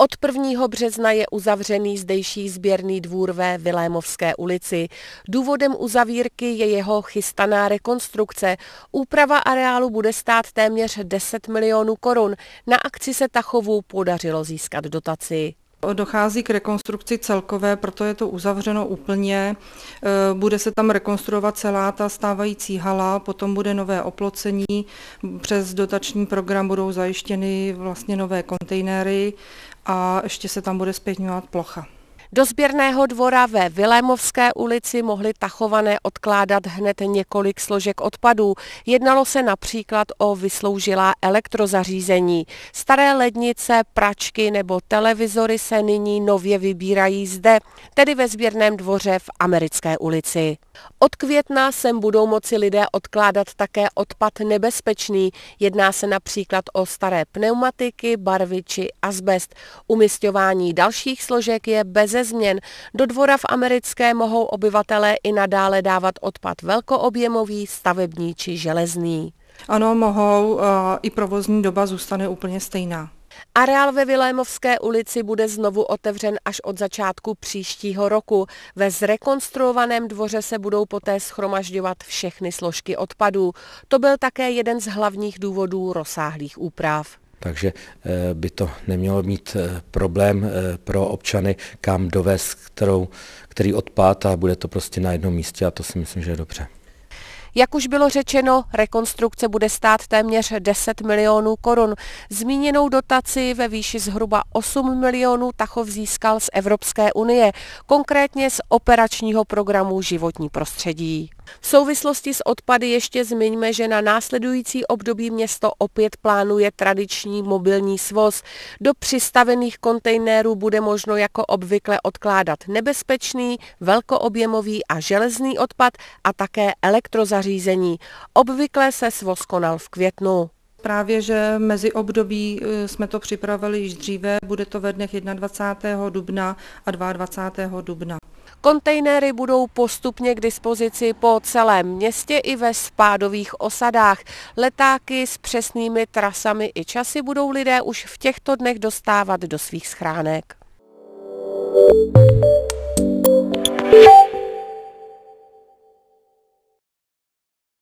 Od 1. března je uzavřený zdejší sběrný dvůr ve Vilémovské ulici. Důvodem uzavírky je jeho chystaná rekonstrukce. Úprava areálu bude stát téměř 10 milionů korun. Na akci se Tachovu podařilo získat dotaci. Dochází k rekonstrukci celkové, proto je to uzavřeno úplně. E, bude se tam rekonstruovat celá ta stávající hala, potom bude nové oplocení, přes dotační program budou zajištěny vlastně nové kontejnery a ještě se tam bude zpětňovat plocha. Do sběrného dvora ve Vilémovské ulici mohly tachované odkládat hned několik složek odpadů. Jednalo se například o vysloužilá elektrozařízení. Staré lednice, pračky nebo televizory se nyní nově vybírají zde, tedy ve sběrném dvoře v Americké ulici. Od května sem budou moci lidé odkládat také odpad nebezpečný. Jedná se například o staré pneumatiky, barvy či azbest. Umistování dalších složek je bez ze změn. Do dvora v americké mohou obyvatelé i nadále dávat odpad velkoobjemový, stavební či železný. Ano, mohou, eh, i provozní doba zůstane úplně stejná. Areál ve Vilémovské ulici bude znovu otevřen až od začátku příštího roku. Ve zrekonstruovaném dvoře se budou poté schromažďovat všechny složky odpadů. To byl také jeden z hlavních důvodů rozsáhlých úprav takže eh, by to nemělo mít eh, problém eh, pro občany, kam dovést kterou, který odpad a bude to prostě na jednom místě a to si myslím, že je dobře. Jak už bylo řečeno, rekonstrukce bude stát téměř 10 milionů korun. Zmíněnou dotaci ve výši zhruba 8 milionů Tachov získal z Evropské unie, konkrétně z operačního programu životní prostředí. V souvislosti s odpady ještě zmiňme, že na následující období město opět plánuje tradiční mobilní svoz. Do přistavených kontejnerů bude možno jako obvykle odkládat nebezpečný, velkoobjemový a železný odpad a také elektrozařízení. Obvykle se svoz konal v květnu. Právě, že mezi období eh, jsme to připravili již dříve, bude to ve dnech 21. dubna a 22. dubna. Kontejnery budou postupně k dispozici po celém městě i ve spádových osadách. Letáky s přesnými trasami i časy budou lidé už v těchto dnech dostávat do svých schránek.